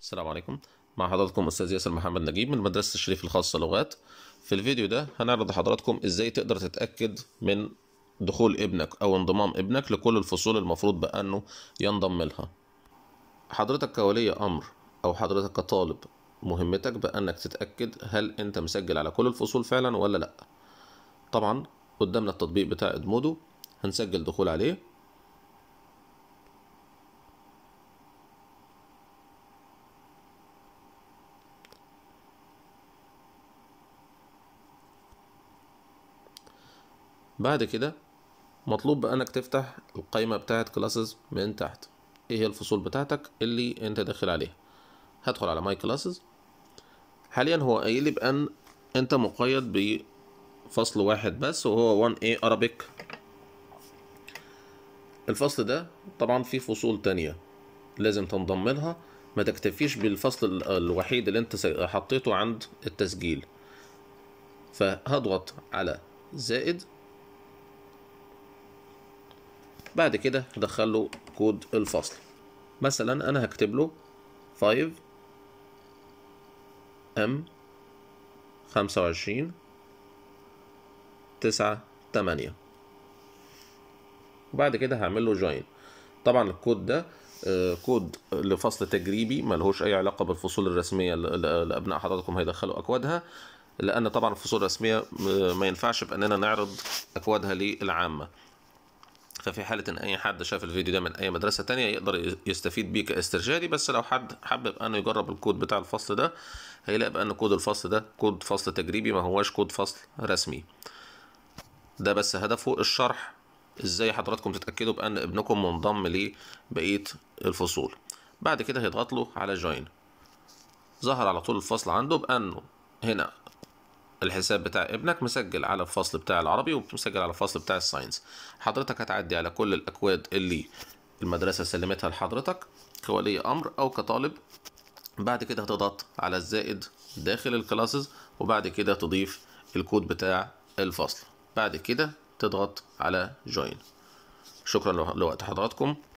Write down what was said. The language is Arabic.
السلام عليكم مع حضراتكم استاذ ياسر محمد نجيب من مدرسه الشريف الخاصه لغات في الفيديو ده هنعرض لحضراتكم ازاي تقدر تتاكد من دخول ابنك او انضمام ابنك لكل الفصول المفروض بانه ينضم لها حضرتك كولي امر او حضرتك كطالب مهمتك بانك تتاكد هل انت مسجل على كل الفصول فعلا ولا لا طبعا قدامنا التطبيق بتاع ادمودو هنسجل دخول عليه بعد كده مطلوب بأنك تفتح القايمة بتاعت كلاسز من تحت ايه هي الفصول بتاعتك اللي انت داخل عليها هدخل على ماي كلاسز حاليا هو قايل لي بأن انت مقيد بفصل واحد بس وهو 1A Arabic الفصل ده طبعا فيه فصول تانية لازم تنضم لها ما تكتفيش بالفصل الوحيد اللي انت حطيته عند التسجيل فهضغط على زائد بعد كده هدخل له كود الفصل مثلا انا هكتب له 5 ام 25 9 8 وبعد كده هعمل له جوين طبعا الكود ده آه، كود لفصل تجريبي ملهوش اي علاقه بالفصول الرسميه اللي ابناء حضراتكم هيدخلوا اكوادها لان طبعا الفصول الرسميه آه، ما ينفعش باننا نعرض اكوادها للعامه ففي حالة إن أي حد شاف الفيديو ده من أي مدرسة تانية يقدر يستفيد بيه كاسترشادي بس لو حد حابب أنه يجرب الكود بتاع الفصل ده هيلاقي بأن كود الفصل ده كود فصل تجريبي ما هواش كود فصل رسمي ده بس هدفه الشرح ازاي حضراتكم تتأكدوا بأن ابنكم منضم لبقية الفصول بعد كده هيضغط له على جوين ظهر على طول الفصل عنده بأنه هنا الحساب بتاع ابنك مسجل على الفصل بتاع العربي ومسجل على الفصل بتاع الساينس حضرتك هتعدي على كل الاكواد اللي المدرسه سلمتها لحضرتك كولي امر او كطالب بعد كده هتضغط على الزائد داخل الكلاسز وبعد كده تضيف الكود بتاع الفصل بعد كده تضغط على جوين شكرا لوقت حضراتكم